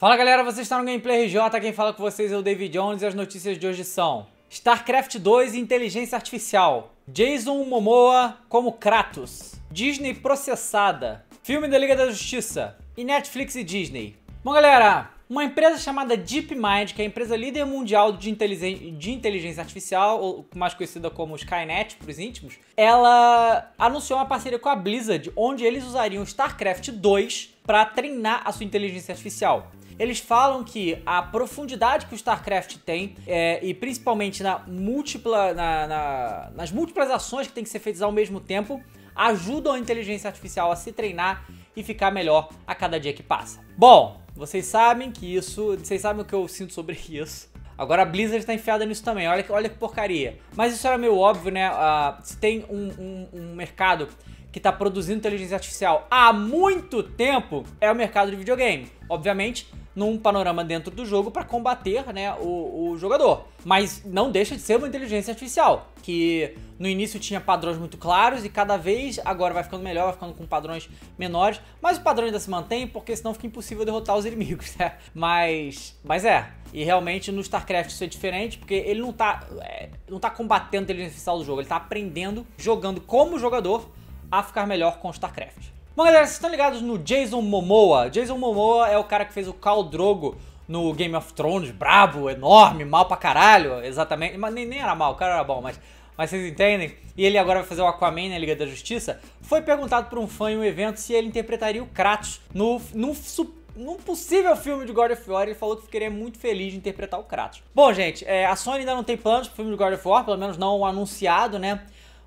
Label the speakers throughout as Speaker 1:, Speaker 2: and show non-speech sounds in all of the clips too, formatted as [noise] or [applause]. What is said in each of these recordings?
Speaker 1: Fala galera, você está no Gameplay RJ, quem fala com vocês é o David Jones e as notícias de hoje são StarCraft 2 Inteligência Artificial Jason Momoa como Kratos Disney processada Filme da Liga da Justiça e Netflix e Disney Bom galera, uma empresa chamada DeepMind, que é a empresa líder mundial de, inteligência artificial, ou mais conhecida como Skynet para os íntimos, ela anunciou uma parceria com a Blizzard, onde eles usariam StarCraft 2 para treinar a sua inteligência artificial. Eles falam que a profundidade que o StarCraft tem, é, e principalmente na múltipla, na, na, nas múltiplas ações que tem que ser feitas ao mesmo tempo, ajudam a inteligência artificial a se treinar e ficar melhor a cada dia que passa. Bom, vocês sabem que isso, vocês sabem o que eu sinto sobre [laughs] isso. Agora a Blizzard está enfiada nisso também, olha que, olha que porcaria. Mas isso era meio óbvio, né? Uh, se tem um, um, um mercado que está produzindo inteligência artificial há muito tempo, é o mercado de videogame. Obviamente, num panorama dentro do jogo para combater né, o, o jogador. Mas não deixa de ser uma inteligência artificial, que no início tinha padrões muito claros e cada vez agora vai ficando melhor, vai ficando com padrões menores, mas o padrão ainda se mantém porque senão fica impossível derrotar os inimigos, [laughs] né? Mas, mas é, e realmente no StarCraft isso é diferente, porque ele não tá, é, não tá combatendo a inteligência artificial do jogo, ele tá aprendendo, jogando como jogador, a ficar melhor com o StarCraft. Bom, galera, vocês estão ligados no Jason Momoa? Jason Momoa é o cara que fez o Cal Drogo no Game of Thrones, brabo, enorme, mal pra caralho, exatamente. Mas nem, nem era mal, o cara era bom, mas mas vocês entendem? E ele agora vai fazer o Aquaman na Liga da Justiça. Foi perguntado por um fã em um evento se ele interpretaria o Kratos no, num, num possível filme de God of War. Ele falou que ficaria muito feliz de interpretar o Kratos. Bom, gente, é, a Sony ainda não tem planos pro filme de God of War, pelo menos não anunciado, né?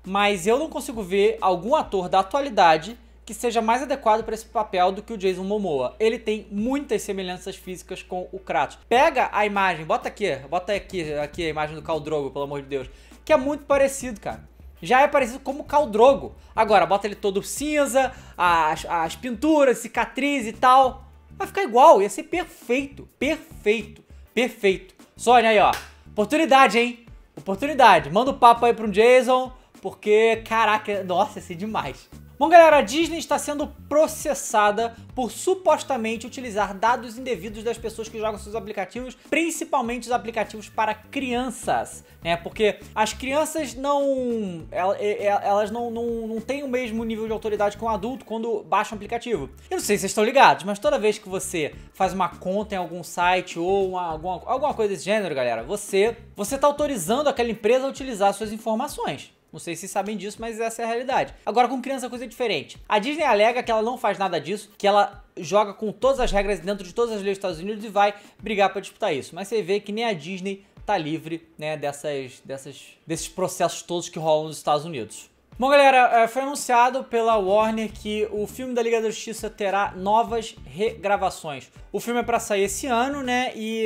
Speaker 1: Mas eu não consigo ver algum ator da atualidade que seja mais adequado para esse papel do que o Jason Momoa. Ele tem muitas semelhanças físicas com o Kratos. Pega a imagem, bota aqui, bota aqui, aqui a imagem do Caldrogo, Drogo, pelo amor de Deus, que é muito parecido, cara. Já é parecido como o Caldrogo. Drogo. Agora, bota ele todo cinza, as, as pinturas, cicatriz e tal. Vai ficar igual, ia ser perfeito, perfeito, perfeito. Sônia aí, ó, oportunidade, hein? Oportunidade. Manda o um papo aí pro Jason, porque, caraca, nossa, ia ser demais. Bom, galera, a Disney está sendo processada por supostamente utilizar dados indevidos das pessoas que jogam seus aplicativos, principalmente os aplicativos para crianças, né? Porque as crianças não. Elas não, não, não têm o mesmo nível de autoridade que um adulto quando baixa um aplicativo. Eu não sei se vocês estão ligados, mas toda vez que você faz uma conta em algum site ou uma, alguma, alguma coisa desse gênero, galera, você, você está autorizando aquela empresa a utilizar suas informações. Não sei se sabem disso, mas essa é a realidade. Agora, com criança é a coisa é diferente. A Disney alega que ela não faz nada disso, que ela joga com todas as regras dentro de todas as leis dos Estados Unidos e vai brigar para disputar isso. Mas você vê que nem a Disney tá livre, né, dessas, dessas, desses processos todos que rolam nos Estados Unidos. Bom, galera, é, foi anunciado pela Warner que o filme da Liga da Justiça terá novas regravações. O filme é para sair esse ano, né? E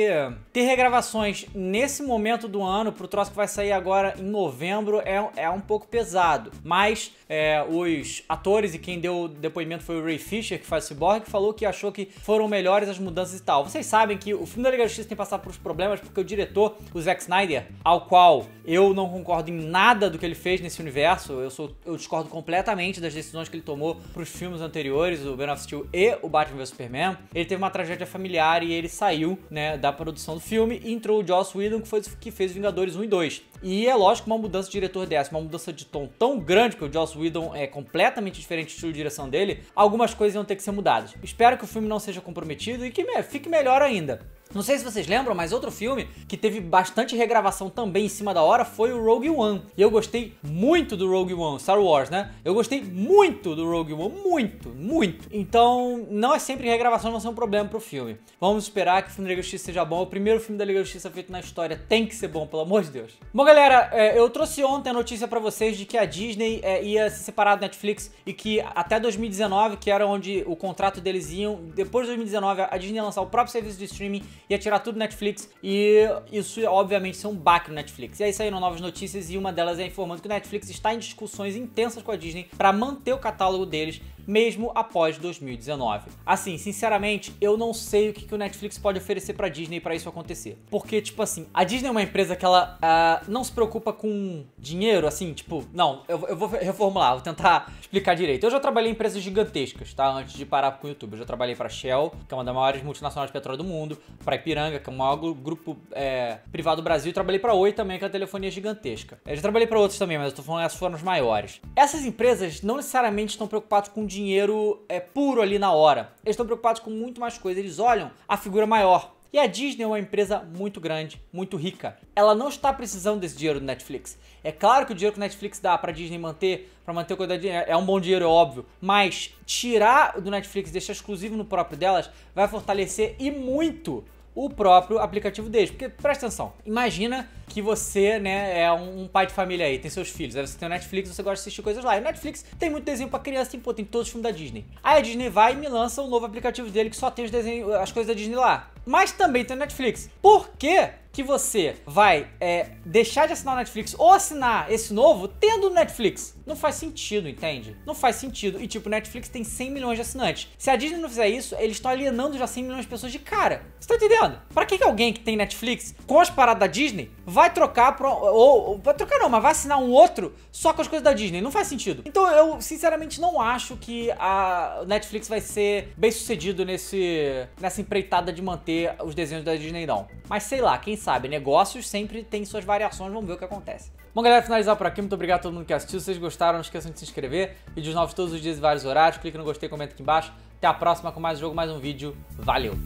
Speaker 1: ter regravações nesse momento do ano, pro troço que vai sair agora em novembro, é, é um pouco pesado. Mas é, os atores e quem deu o depoimento foi o Ray Fisher, que faz o Cyborg, que falou que achou que foram melhores as mudanças e tal. Vocês sabem que o filme da Liga da Justiça tem passado por problemas porque o diretor, o Zack Snyder, ao qual eu não concordo em nada do que ele fez nesse universo, eu sou sou, eu discordo completamente das decisões que ele tomou para os filmes anteriores, o Ben of Steel e o Batman vs Superman. Ele teve uma tragédia familiar e ele saiu, né, da produção do filme e entrou o Joss Whedon, que, foi, que fez Vingadores 1 e 2. E é lógico uma mudança de diretor dessa, uma mudança de tom tão grande que o Joss Whedon é completamente diferente do estilo de direção dele, algumas coisas iam ter que ser mudadas. Espero que o filme não seja comprometido e que fique melhor ainda. Não sei se vocês lembram, mas outro filme que teve bastante regravação também em cima da hora foi o Rogue One. E eu gostei muito do Rogue One, Star Wars, né? Eu gostei muito do Rogue One, muito, muito. Então, não é sempre regravação não ser um problema pro filme. Vamos esperar que o filme da Liga Justiça seja bom. O primeiro filme da Liga Justiça feito na história tem que ser bom, pelo amor de Deus. Bom, galera, é, eu trouxe ontem a notícia para vocês de que a Disney é, ia se separar do Netflix e que até 2019, que era onde o contrato deles iam, depois de 2019 a Disney ia lançar o próprio serviço de streaming ia tirar tudo do Netflix e isso obviamente ser é um baque no Netflix. E aí saíram novas notícias e uma delas é informando que o Netflix está em discussões intensas com a Disney para manter o catálogo deles mesmo após 2019. Assim, sinceramente, eu não sei o que, que o Netflix pode oferecer pra Disney para isso acontecer. Porque, tipo assim, a Disney é uma empresa que ela uh, não se preocupa com dinheiro, assim, tipo, não, eu, eu, vou reformular, vou tentar explicar direito. Eu já trabalhei em empresas gigantescas, tá? Antes de parar com o YouTube. Eu já trabalhei pra Shell, que é uma das maiores multinacionais de petróleo do mundo, pra Ipiranga, que é o maior grupo é, privado do Brasil, eu trabalhei pra Oi também, que é uma telefonia gigantesca. Eu já trabalhei pra outros também, mas eu tô falando essas foram as maiores. Essas empresas não necessariamente estão preocupadas com dinheiro dinheiro é, puro ali na hora. Eles estão preocupados com muito mais coisas. Eles olham a figura maior. E a Disney é uma empresa muito grande, muito rica. Ela não está precisando desse dinheiro do Netflix. É claro que o dinheiro que o Netflix dá para a Disney manter, para manter o cuidado é um bom dinheiro, é óbvio. Mas tirar do Netflix, deixar exclusivo no próprio delas, vai fortalecer e muito o próprio aplicativo deles. Porque presta atenção, imagina que você, né, é um, pai de família aí, tem seus filhos, aí você tem o Netflix, você gosta de assistir coisas lá. E o Netflix tem muito desenho para criança, tem, pô, tem todos os filmes da Disney. Aí a Disney vai e me lança um novo aplicativo dele que só tem os desenhos, as coisas da Disney lá. Mas também tem o Netflix. Por quê? que você vai é, deixar de assinar o Netflix ou assinar esse novo tendo o Netflix. Não faz sentido, entende? Não faz sentido. E tipo, o Netflix tem 100 milhões de assinantes. Se a Disney não fizer isso, eles estão alienando já 100 milhões de pessoas de cara. Você tá entendendo? Pra que, que alguém que tem Netflix com as paradas da Disney vai trocar pro, ou, ou vai trocar não, mas vai assinar um outro só com as coisas da Disney? Não faz sentido. Então eu sinceramente não acho que a Netflix vai ser bem sucedido nesse, nessa empreitada de manter os desenhos da Disney não. Mas sei lá, quem sabe? Negócios sempre tem suas variações, vamos ver o que acontece. Bom, galera, finalizar por aqui. Muito obrigado a todo mundo que assistiu. Se vocês gostaram, não esqueçam de se inscrever. Vídeos novos todos os dias e vários horários. Clique no gostei, comenta aqui embaixo. Até a próxima com mais um jogo, mais um vídeo. Valeu!